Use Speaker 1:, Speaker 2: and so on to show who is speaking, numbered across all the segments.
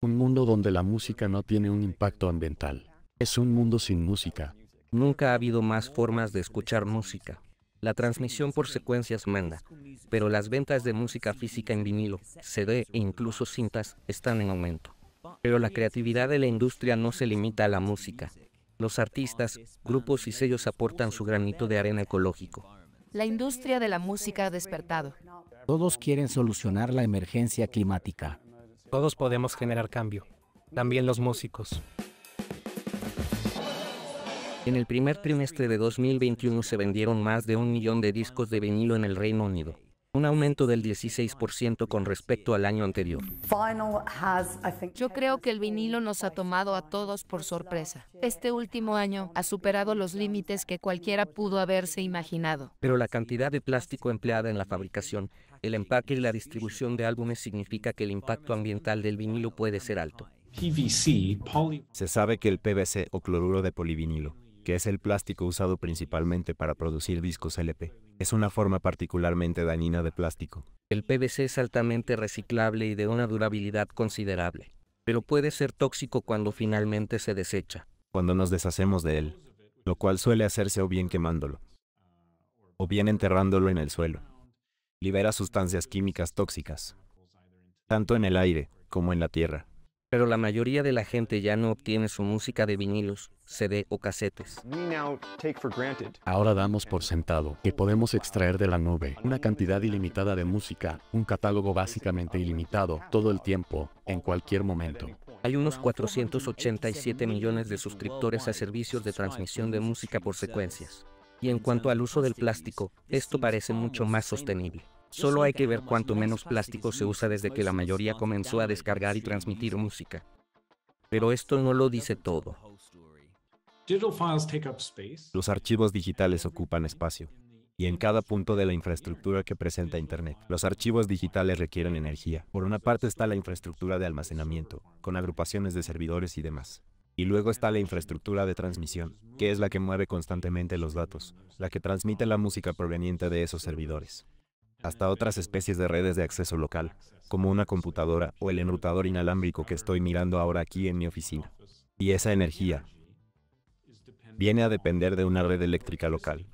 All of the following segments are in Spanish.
Speaker 1: Un mundo donde la música no tiene un impacto ambiental. Es un mundo sin música.
Speaker 2: Nunca ha habido más formas de escuchar música. La transmisión por secuencias manda, pero las ventas de música física en vinilo, CD e incluso cintas están en aumento. Pero la creatividad de la industria no se limita a la música. Los artistas, grupos y sellos aportan su granito de arena ecológico. La industria de la música ha despertado.
Speaker 3: Todos quieren solucionar la emergencia climática.
Speaker 4: Todos podemos generar cambio. También los músicos.
Speaker 3: En el
Speaker 2: primer trimestre de 2021 se vendieron más de un millón de discos de vinilo en el Reino Unido un aumento del 16% con respecto al año anterior. Yo creo que el vinilo nos ha tomado a todos por sorpresa. Este último año ha superado los límites que cualquiera pudo haberse imaginado. Pero la cantidad de plástico empleada en la fabricación, el empaque y la distribución de álbumes significa que el impacto ambiental del vinilo puede ser
Speaker 3: alto. Se sabe que el PVC o cloruro de polivinilo que es el plástico usado principalmente para producir discos LP. Es una forma particularmente dañina de plástico.
Speaker 2: El PVC es altamente reciclable y de una durabilidad considerable, pero puede ser tóxico cuando finalmente se desecha.
Speaker 3: Cuando nos deshacemos de él, lo cual suele hacerse o bien quemándolo, o bien enterrándolo en el suelo. Libera sustancias químicas tóxicas, tanto en el aire como en la tierra.
Speaker 2: Pero la mayoría de la gente ya no obtiene su música de vinilos, CD o casetes.
Speaker 1: Ahora damos por sentado que podemos extraer de la nube una cantidad ilimitada de música, un catálogo básicamente ilimitado, todo el tiempo, en cualquier momento.
Speaker 2: Hay unos 487 millones de suscriptores a servicios de transmisión de música por secuencias. Y en cuanto al uso del plástico, esto parece mucho más sostenible. Solo hay que ver cuánto menos plástico se usa desde que la mayoría comenzó a descargar y transmitir
Speaker 3: música. Pero esto no lo dice todo. Los archivos digitales ocupan espacio. Y en cada punto de la infraestructura que presenta Internet, los archivos digitales requieren energía. Por una parte está la infraestructura de almacenamiento, con agrupaciones de servidores y demás. Y luego está la infraestructura de transmisión, que es la que mueve constantemente los datos, la que transmite la música proveniente de esos servidores hasta otras especies de redes de acceso local, como una computadora o el enrutador inalámbrico que estoy mirando ahora aquí en mi oficina. Y esa energía viene a depender de una red eléctrica local.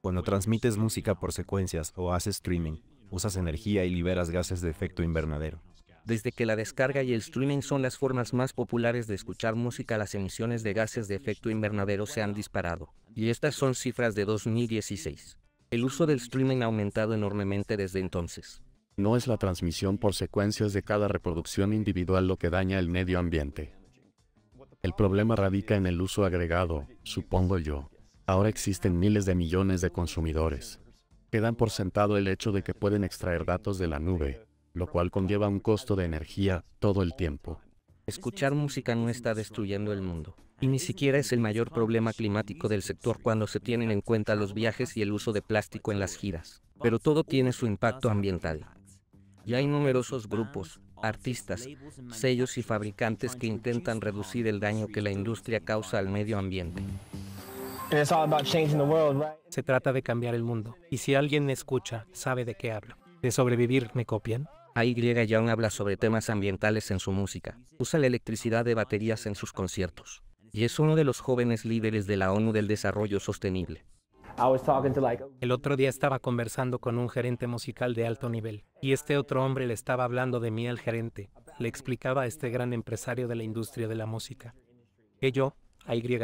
Speaker 3: Cuando transmites música por secuencias o haces streaming, usas energía y liberas gases de efecto invernadero. Desde que la descarga y el streaming
Speaker 2: son las formas más populares de escuchar música, las emisiones de gases de efecto invernadero se han disparado. Y estas son cifras de 2016. El uso del streaming ha aumentado enormemente
Speaker 1: desde entonces. No es la transmisión por secuencias de cada reproducción individual lo que daña el medio ambiente. El problema radica en el uso agregado, supongo yo. Ahora existen miles de millones de consumidores. Quedan por sentado el hecho de que pueden extraer datos de la nube, lo cual conlleva un costo de energía todo el tiempo.
Speaker 2: Escuchar música no está destruyendo el mundo. Y ni siquiera es el mayor problema climático del sector cuando se tienen en cuenta los viajes y el uso de plástico en las giras. Pero todo tiene su impacto ambiental. Y hay numerosos grupos, artistas, sellos y fabricantes que intentan reducir el daño que la industria causa al medio ambiente.
Speaker 4: Se trata de cambiar el mundo. Y si alguien me escucha, sabe de qué
Speaker 2: hablo. De sobrevivir, ¿me copian? AY Young habla sobre temas ambientales en su música. Usa la electricidad de baterías en sus conciertos y es uno de los jóvenes líderes de la ONU del Desarrollo Sostenible.
Speaker 4: El otro día estaba conversando con un gerente musical de alto nivel, y este otro hombre le estaba hablando de mí al gerente, le explicaba a este gran empresario de la industria de la música, que yo, A.Y.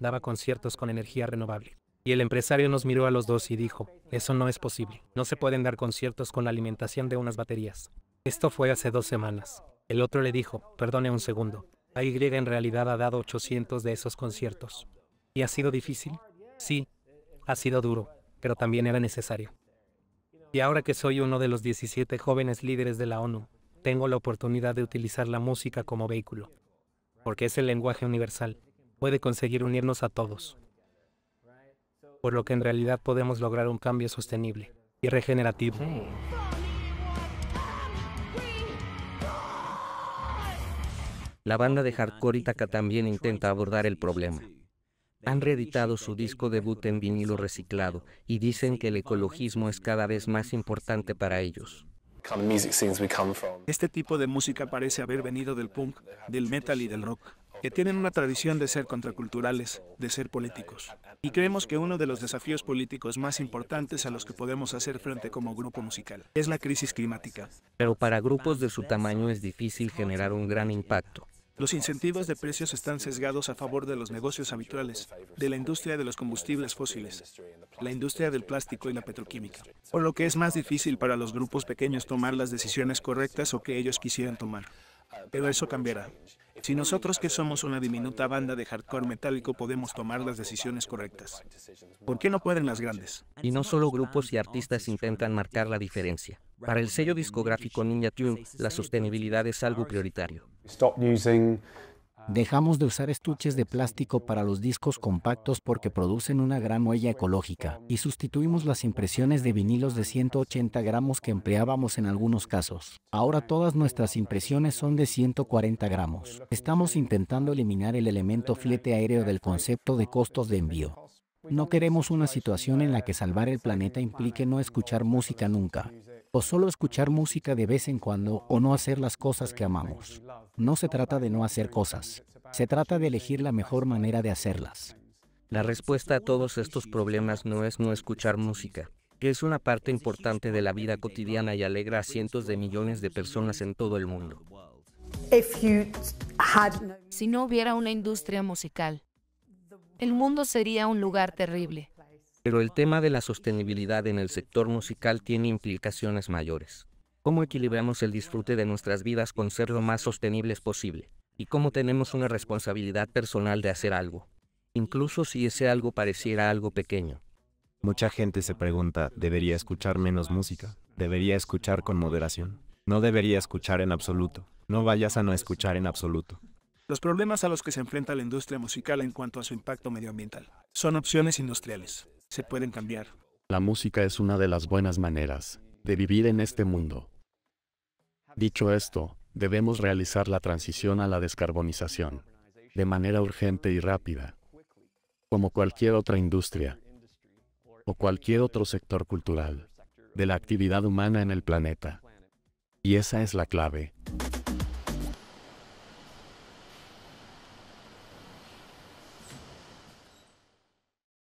Speaker 4: daba conciertos con energía renovable. Y el empresario nos miró a los dos y dijo, eso no es posible, no se pueden dar conciertos con la alimentación de unas baterías. Esto fue hace dos semanas. El otro le dijo, perdone un segundo, AY en realidad ha dado 800 de esos conciertos. ¿Y ha sido difícil? Sí, ha sido duro, pero también era necesario. Y ahora que soy uno de los 17 jóvenes líderes de la ONU, tengo la oportunidad de utilizar la música como vehículo, porque es el lenguaje universal, puede conseguir unirnos a todos, por lo que en realidad podemos lograr un cambio sostenible y regenerativo.
Speaker 2: La banda de hardcore Itaca también intenta abordar el problema. Han reeditado su disco debut en vinilo reciclado y dicen que el ecologismo es cada vez más importante para ellos.
Speaker 5: Este tipo de música parece haber venido del punk, del metal y del rock, que tienen una tradición de ser contraculturales, de ser políticos. Y creemos que uno de los desafíos políticos más importantes a los que podemos hacer frente como grupo musical es la crisis climática.
Speaker 2: Pero para grupos de su tamaño es difícil generar un gran
Speaker 5: impacto. Los incentivos de precios están sesgados a favor de los negocios habituales, de la industria de los combustibles fósiles, la industria del plástico y la petroquímica, por lo que es más difícil para los grupos pequeños tomar las decisiones correctas o que ellos quisieran tomar. Pero eso cambiará. Si nosotros que somos una diminuta banda de hardcore metálico podemos tomar las decisiones correctas, ¿por qué no pueden las grandes?
Speaker 2: Y no solo grupos y artistas intentan marcar la diferencia. Para el sello discográfico Ninja Tune, la sostenibilidad es algo prioritario.
Speaker 3: Uh, Dejamos de usar estuches de plástico para los discos compactos porque producen una gran huella ecológica y sustituimos las impresiones de vinilos de 180 gramos que empleábamos en algunos casos. Ahora todas nuestras impresiones son de 140 gramos. Estamos intentando eliminar el elemento flete aéreo del concepto de costos de envío. No queremos una situación en la que salvar el planeta implique no escuchar música nunca o solo escuchar música de vez en cuando o no hacer las cosas que amamos. No se trata de no hacer cosas, se trata de elegir la mejor manera de hacerlas.
Speaker 2: La respuesta a todos estos problemas no es no escuchar música, que es una parte importante de la vida cotidiana y alegra a cientos de millones de personas en todo el mundo. Si no hubiera una industria musical, el mundo sería un lugar terrible. Pero el tema de la sostenibilidad en el sector musical tiene implicaciones mayores. ¿Cómo equilibramos el disfrute de nuestras vidas con ser lo más sostenibles posible? ¿Y cómo tenemos una responsabilidad personal de hacer algo? Incluso si ese algo pareciera algo pequeño.
Speaker 3: Mucha gente se pregunta, ¿debería escuchar menos música? ¿Debería escuchar con moderación? No debería escuchar en absoluto. No vayas a no escuchar en
Speaker 1: absoluto.
Speaker 5: Los problemas a los que se enfrenta la industria musical en cuanto a su impacto medioambiental son opciones industriales se pueden cambiar.
Speaker 1: La música es una de las buenas maneras de vivir en este mundo. Dicho esto, debemos realizar la transición a la descarbonización de manera urgente y rápida, como cualquier otra industria o cualquier otro sector cultural de la actividad humana en el planeta. Y esa es la clave.